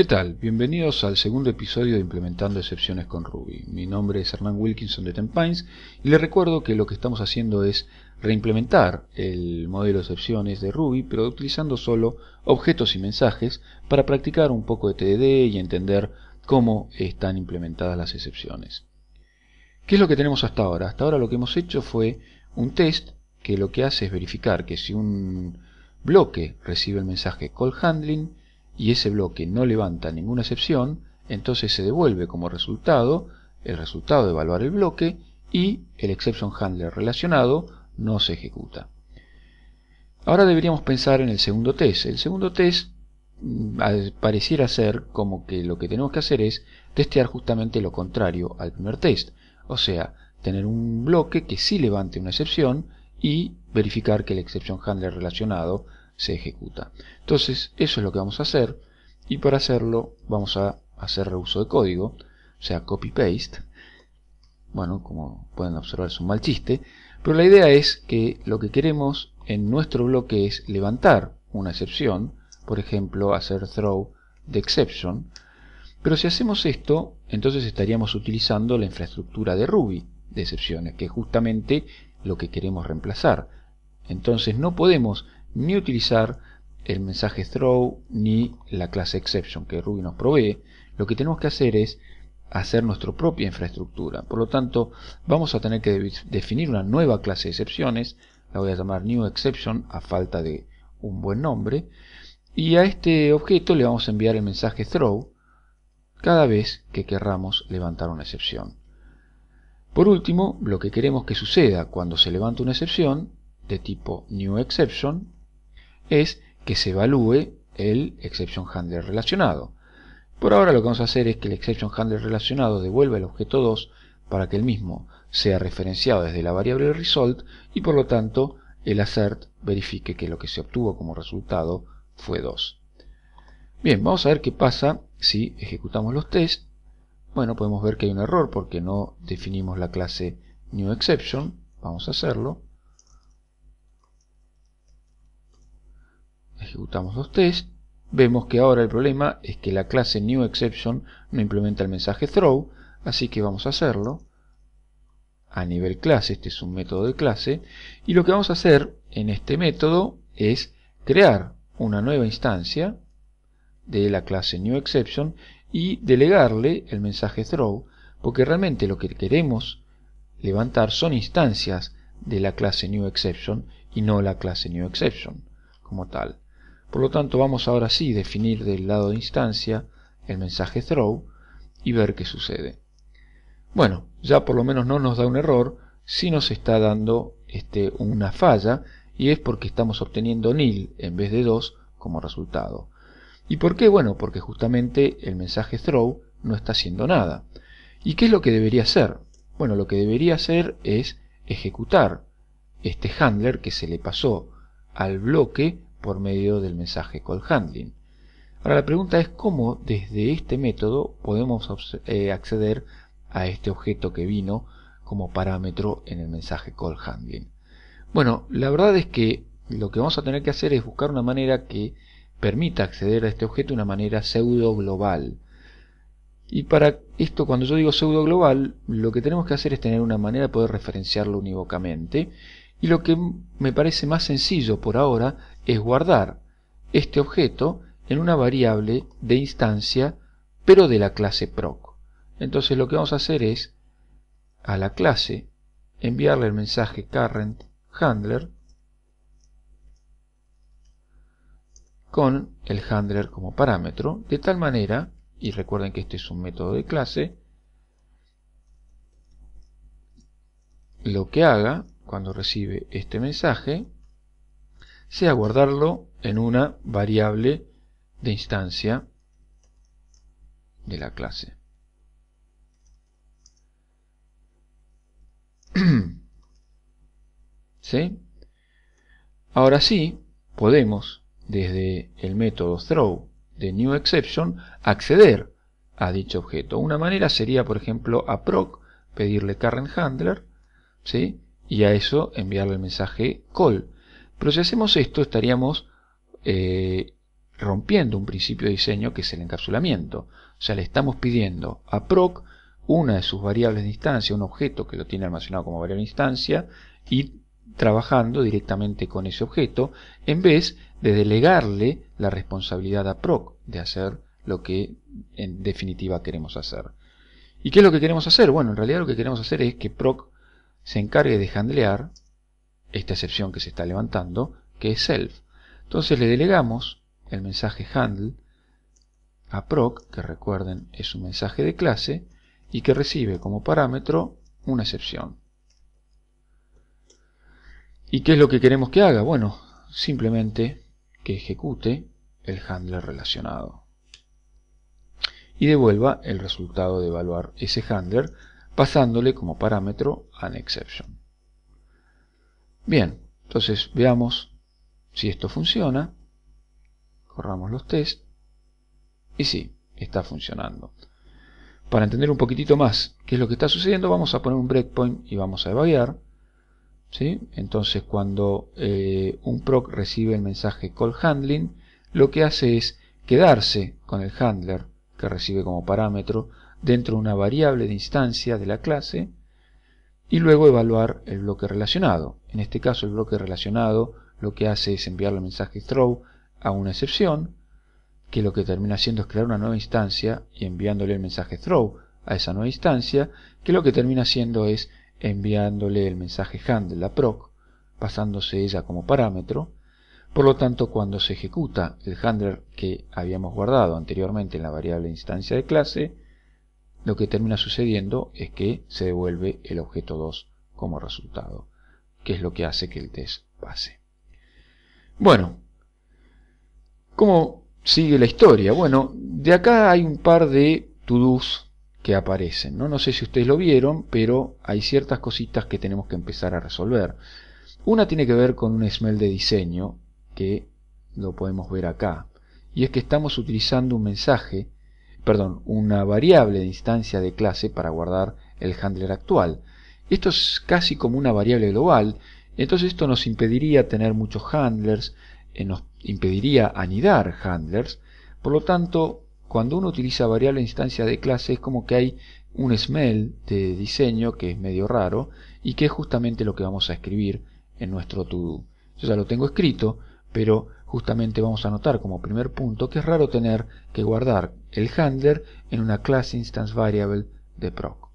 ¿Qué tal? Bienvenidos al segundo episodio de Implementando Excepciones con Ruby. Mi nombre es Hernán Wilkinson de Tenpines y les recuerdo que lo que estamos haciendo es reimplementar el modelo de excepciones de Ruby, pero utilizando solo objetos y mensajes para practicar un poco de TDD y entender cómo están implementadas las excepciones. ¿Qué es lo que tenemos hasta ahora? Hasta ahora lo que hemos hecho fue un test que lo que hace es verificar que si un bloque recibe el mensaje call handling, y ese bloque no levanta ninguna excepción, entonces se devuelve como resultado el resultado de evaluar el bloque y el exception handler relacionado no se ejecuta. Ahora deberíamos pensar en el segundo test. El segundo test mm, pareciera ser como que lo que tenemos que hacer es testear justamente lo contrario al primer test. O sea, tener un bloque que sí levante una excepción y verificar que el exception handler relacionado se ejecuta. Entonces, eso es lo que vamos a hacer. Y para hacerlo, vamos a hacer reuso de código, o sea, copy-paste. Bueno, como pueden observar, es un mal chiste. Pero la idea es que lo que queremos en nuestro bloque es levantar una excepción. Por ejemplo, hacer throw de exception. Pero si hacemos esto, entonces estaríamos utilizando la infraestructura de Ruby de excepciones, que es justamente lo que queremos reemplazar. Entonces no podemos ni utilizar el mensaje throw ni la clase exception que Ruby nos provee, lo que tenemos que hacer es hacer nuestra propia infraestructura. Por lo tanto, vamos a tener que definir una nueva clase de excepciones, la voy a llamar new exception a falta de un buen nombre, y a este objeto le vamos a enviar el mensaje throw cada vez que querramos levantar una excepción. Por último, lo que queremos que suceda cuando se levanta una excepción de tipo new exception es que se evalúe el exception handler relacionado. Por ahora lo que vamos a hacer es que el exception handler relacionado devuelva el objeto 2 para que el mismo sea referenciado desde la variable result y por lo tanto el assert verifique que lo que se obtuvo como resultado fue 2. Bien, vamos a ver qué pasa si ejecutamos los tests. Bueno, podemos ver que hay un error porque no definimos la clase new exception. Vamos a hacerlo. ejecutamos los tests, vemos que ahora el problema es que la clase newException no implementa el mensaje throw, así que vamos a hacerlo a nivel clase, este es un método de clase, y lo que vamos a hacer en este método es crear una nueva instancia de la clase newException y delegarle el mensaje throw, porque realmente lo que queremos levantar son instancias de la clase newException y no la clase newException como tal. Por lo tanto, vamos ahora sí a definir del lado de instancia el mensaje throw y ver qué sucede. Bueno, ya por lo menos no nos da un error, si nos está dando este, una falla y es porque estamos obteniendo nil en vez de 2 como resultado. ¿Y por qué? Bueno, porque justamente el mensaje throw no está haciendo nada. ¿Y qué es lo que debería hacer? Bueno, lo que debería hacer es ejecutar este handler que se le pasó al bloque por medio del mensaje call handling. Ahora la pregunta es cómo desde este método podemos eh, acceder a este objeto que vino como parámetro en el mensaje call handling. Bueno, la verdad es que lo que vamos a tener que hacer es buscar una manera que permita acceder a este objeto de una manera pseudo global. Y para esto, cuando yo digo pseudo global, lo que tenemos que hacer es tener una manera de poder referenciarlo unívocamente y lo que me parece más sencillo por ahora es guardar este objeto en una variable de instancia pero de la clase proc. Entonces lo que vamos a hacer es a la clase enviarle el mensaje current handler con el handler como parámetro, de tal manera, y recuerden que este es un método de clase, lo que haga cuando recibe este mensaje, sea guardarlo en una variable de instancia de la clase. ¿Sí? Ahora sí, podemos, desde el método throw de new exception, acceder a dicho objeto. Una manera sería, por ejemplo, a proc, pedirle current handler, ¿sí? y a eso enviarle el mensaje call. Pero si hacemos esto estaríamos eh, rompiendo un principio de diseño que es el encapsulamiento. O sea, le estamos pidiendo a proc una de sus variables de instancia, un objeto que lo tiene almacenado como variable de instancia, y trabajando directamente con ese objeto, en vez de delegarle la responsabilidad a proc de hacer lo que en definitiva queremos hacer. ¿Y qué es lo que queremos hacer? Bueno, en realidad lo que queremos hacer es que proc se encargue de handlear esta excepción que se está levantando, que es self. Entonces le delegamos el mensaje handle a proc, que recuerden es un mensaje de clase, y que recibe como parámetro una excepción. ¿Y qué es lo que queremos que haga? Bueno, simplemente que ejecute el handler relacionado. Y devuelva el resultado de evaluar ese handler pasándole como parámetro an exception. Bien, entonces veamos si esto funciona. Corramos los test. Y sí, está funcionando. Para entender un poquitito más qué es lo que está sucediendo, vamos a poner un breakpoint y vamos a evaluar ¿sí? Entonces cuando eh, un proc recibe el mensaje call handling, lo que hace es quedarse con el handler que recibe como parámetro dentro de una variable de instancia de la clase y luego evaluar el bloque relacionado. En este caso el bloque relacionado lo que hace es enviar el mensaje throw a una excepción, que lo que termina haciendo es crear una nueva instancia y enviándole el mensaje throw a esa nueva instancia, que lo que termina haciendo es enviándole el mensaje handle, la proc, pasándose ella como parámetro. Por lo tanto, cuando se ejecuta el handler que habíamos guardado anteriormente en la variable instancia de clase, lo que termina sucediendo es que se devuelve el objeto 2 como resultado, que es lo que hace que el test pase. Bueno, ¿cómo sigue la historia? Bueno, de acá hay un par de to-dos que aparecen. ¿no? no sé si ustedes lo vieron, pero hay ciertas cositas que tenemos que empezar a resolver. Una tiene que ver con un smell de diseño, que lo podemos ver acá. Y es que estamos utilizando un mensaje perdón, una variable de instancia de clase para guardar el handler actual. Esto es casi como una variable global, entonces esto nos impediría tener muchos handlers, eh, nos impediría anidar handlers, por lo tanto, cuando uno utiliza variable de instancia de clase es como que hay un smell de diseño que es medio raro y que es justamente lo que vamos a escribir en nuestro to Yo ya lo tengo escrito, pero justamente vamos a notar como primer punto que es raro tener que guardar el handler en una clase instance variable de proc.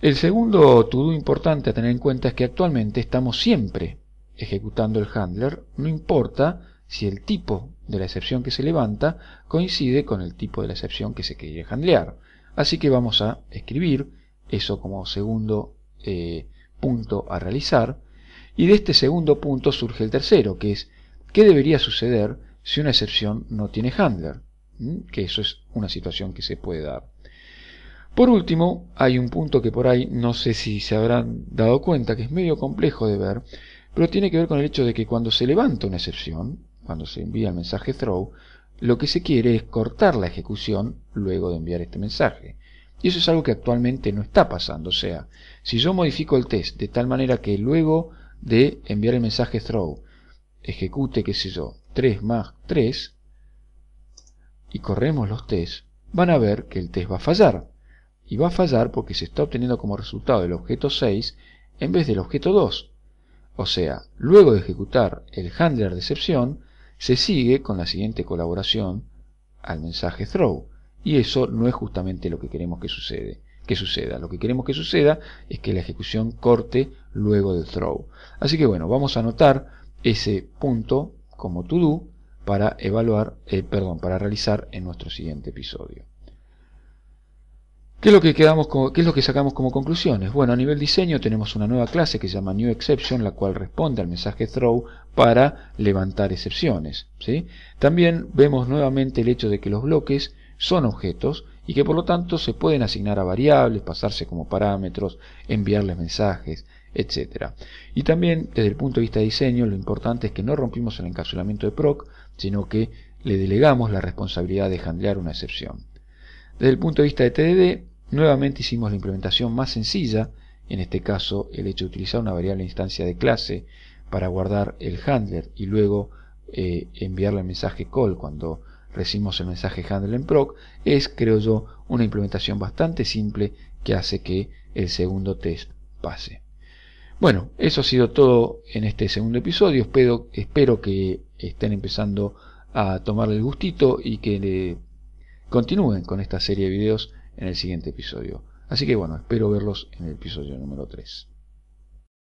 El segundo to-do importante a tener en cuenta es que actualmente estamos siempre ejecutando el handler, no importa si el tipo de la excepción que se levanta coincide con el tipo de la excepción que se quiere handlear. Así que vamos a escribir eso como segundo eh, punto a realizar. Y de este segundo punto surge el tercero, que es ¿qué debería suceder si una excepción no tiene handler? que eso es una situación que se puede dar. Por último, hay un punto que por ahí no sé si se habrán dado cuenta, que es medio complejo de ver, pero tiene que ver con el hecho de que cuando se levanta una excepción, cuando se envía el mensaje throw, lo que se quiere es cortar la ejecución luego de enviar este mensaje. Y eso es algo que actualmente no está pasando. O sea, si yo modifico el test de tal manera que luego de enviar el mensaje throw ejecute, qué sé yo, 3 más 3, y corremos los tests, van a ver que el test va a fallar. Y va a fallar porque se está obteniendo como resultado el objeto 6 en vez del objeto 2. O sea, luego de ejecutar el handler de excepción, se sigue con la siguiente colaboración al mensaje throw. Y eso no es justamente lo que queremos que, sucede, que suceda. Lo que queremos que suceda es que la ejecución corte luego del throw. Así que bueno, vamos a anotar ese punto como to do para evaluar, eh, perdón, para realizar en nuestro siguiente episodio. ¿Qué es, lo que quedamos ¿Qué es lo que sacamos como conclusiones? Bueno, a nivel diseño tenemos una nueva clase que se llama New Exception, la cual responde al mensaje throw para levantar excepciones. ¿sí? También vemos nuevamente el hecho de que los bloques son objetos y que por lo tanto se pueden asignar a variables, pasarse como parámetros, enviarles mensajes, etc. Y también desde el punto de vista de diseño lo importante es que no rompimos el encapsulamiento de PROC, sino que le delegamos la responsabilidad de handlear una excepción. Desde el punto de vista de TDD, nuevamente hicimos la implementación más sencilla, en este caso el hecho de utilizar una variable instancia de clase para guardar el handler y luego eh, enviarle el mensaje call cuando recibimos el mensaje handle en proc, es, creo yo, una implementación bastante simple que hace que el segundo test pase. Bueno, eso ha sido todo en este segundo episodio. Espero, espero que estén empezando a tomarle el gustito y que continúen con esta serie de videos en el siguiente episodio. Así que bueno, espero verlos en el episodio número 3.